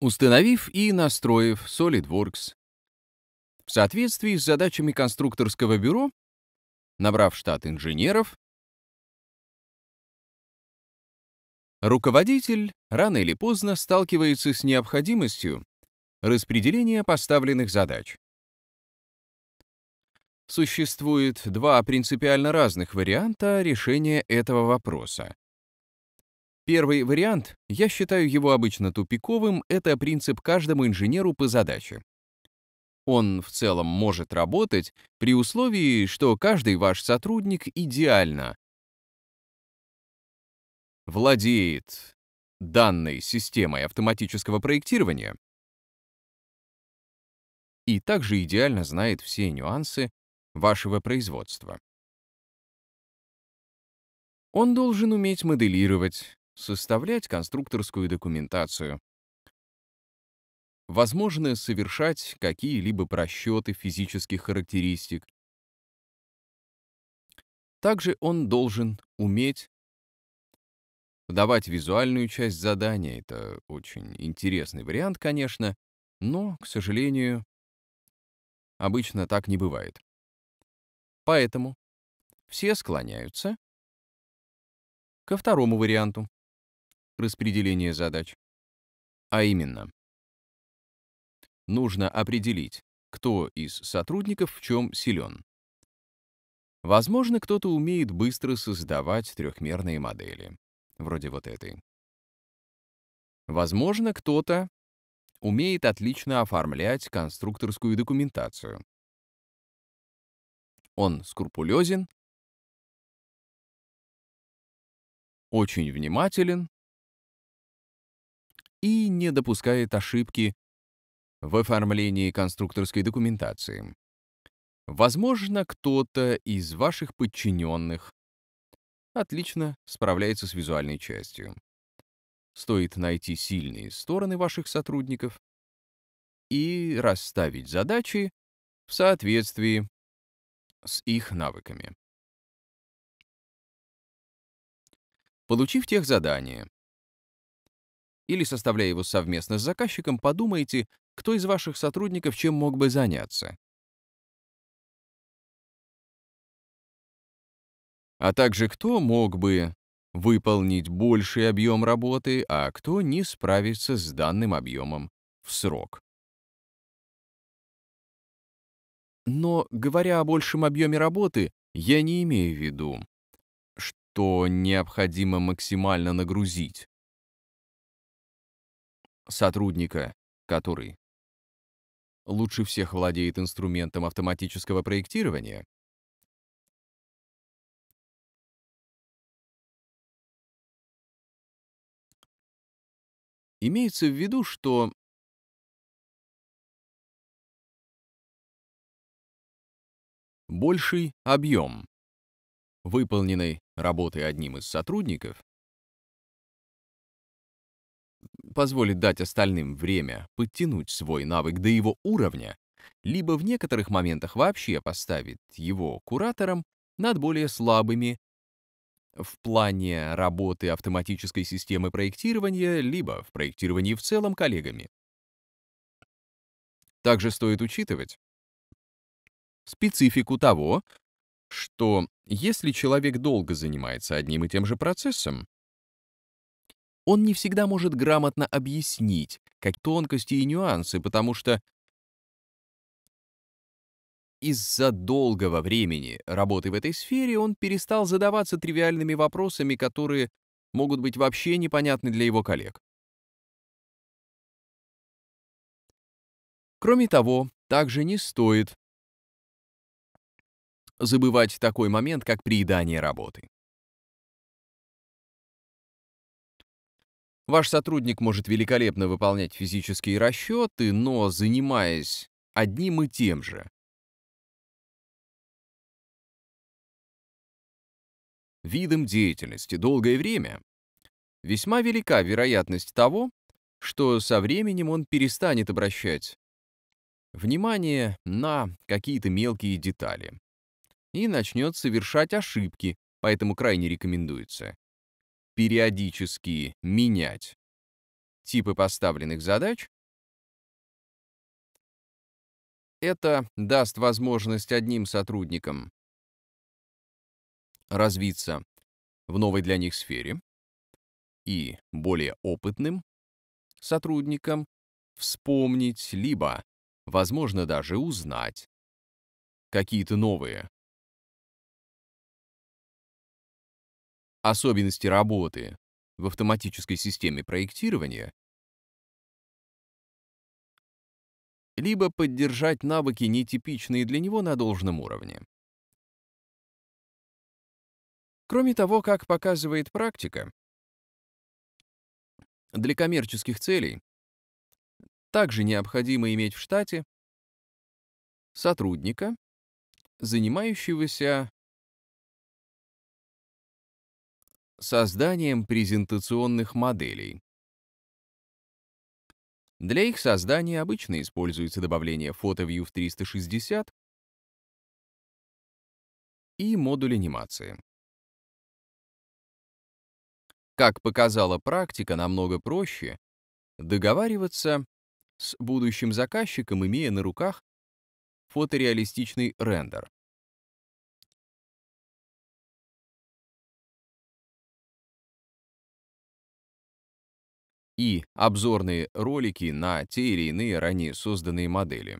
установив и настроив SolidWorks. В соответствии с задачами конструкторского бюро, набрав штат инженеров, руководитель рано или поздно сталкивается с необходимостью распределения поставленных задач. Существует два принципиально разных варианта решения этого вопроса Первый вариант, я считаю его обычно тупиковым, это принцип каждому инженеру по задаче. Он в целом может работать при условии, что каждый ваш сотрудник идеально владеет данной системой автоматического проектирования и также идеально знает все нюансы вашего производства. Он должен уметь моделировать, составлять конструкторскую документацию, возможно совершать какие-либо просчеты физических характеристик. Также он должен уметь давать визуальную часть задания. Это очень интересный вариант, конечно, но, к сожалению, обычно так не бывает. Поэтому все склоняются ко второму варианту распределение задач. А именно, нужно определить, кто из сотрудников в чем силен. Возможно, кто-то умеет быстро создавать трехмерные модели, вроде вот этой. Возможно, кто-то умеет отлично оформлять конструкторскую документацию. Он скрупулезен, очень внимателен и не допускает ошибки в оформлении конструкторской документации. Возможно, кто-то из ваших подчиненных отлично справляется с визуальной частью. Стоит найти сильные стороны ваших сотрудников и расставить задачи в соответствии с их навыками. Получив тех задание, или составляя его совместно с заказчиком, подумайте, кто из ваших сотрудников чем мог бы заняться. А также кто мог бы выполнить больший объем работы, а кто не справится с данным объемом в срок. Но, говоря о большем объеме работы, я не имею в виду, что необходимо максимально нагрузить сотрудника, который лучше всех владеет инструментом автоматического проектирования, имеется в виду, что больший объем выполненной работы одним из сотрудников позволит дать остальным время подтянуть свой навык до его уровня, либо в некоторых моментах вообще поставит его куратором над более слабыми в плане работы автоматической системы проектирования, либо в проектировании в целом коллегами. Также стоит учитывать специфику того, что если человек долго занимается одним и тем же процессом, он не всегда может грамотно объяснить, как тонкости и нюансы, потому что из-за долгого времени работы в этой сфере он перестал задаваться тривиальными вопросами, которые могут быть вообще непонятны для его коллег. Кроме того, также не стоит забывать такой момент, как приедание работы. Ваш сотрудник может великолепно выполнять физические расчеты, но занимаясь одним и тем же. Видом деятельности долгое время весьма велика вероятность того, что со временем он перестанет обращать внимание на какие-то мелкие детали и начнет совершать ошибки, поэтому крайне рекомендуется периодически менять типы поставленных задач, это даст возможность одним сотрудникам развиться в новой для них сфере и более опытным сотрудникам вспомнить, либо, возможно, даже узнать какие-то новые особенности работы в автоматической системе проектирования, либо поддержать навыки, нетипичные для него на должном уровне. Кроме того, как показывает практика, для коммерческих целей также необходимо иметь в штате сотрудника, занимающегося созданием презентационных моделей. Для их создания обычно используется добавление PhotoView в 360 и модуль анимации. Как показала практика, намного проще договариваться с будущим заказчиком, имея на руках фотореалистичный рендер. и обзорные ролики на те или иные ранее созданные модели.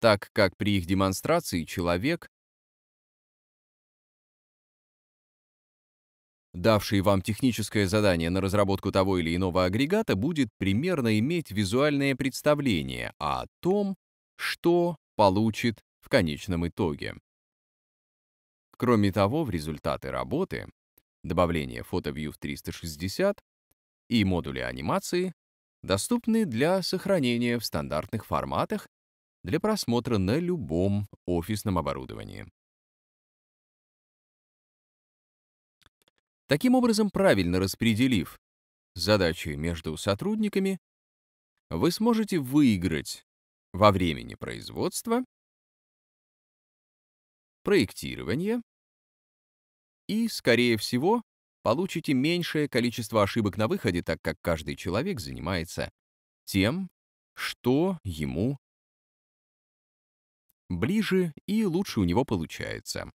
Так как при их демонстрации человек, давший вам техническое задание на разработку того или иного агрегата, будет примерно иметь визуальное представление о том, что получит в конечном итоге. Кроме того, в результаты работы, добавление FotoView в 360 и модули анимации доступны для сохранения в стандартных форматах для просмотра на любом офисном оборудовании. Таким образом, правильно распределив задачи между сотрудниками, вы сможете выиграть во времени производства, проектирования и, скорее всего, получите меньшее количество ошибок на выходе, так как каждый человек занимается тем, что ему ближе и лучше у него получается.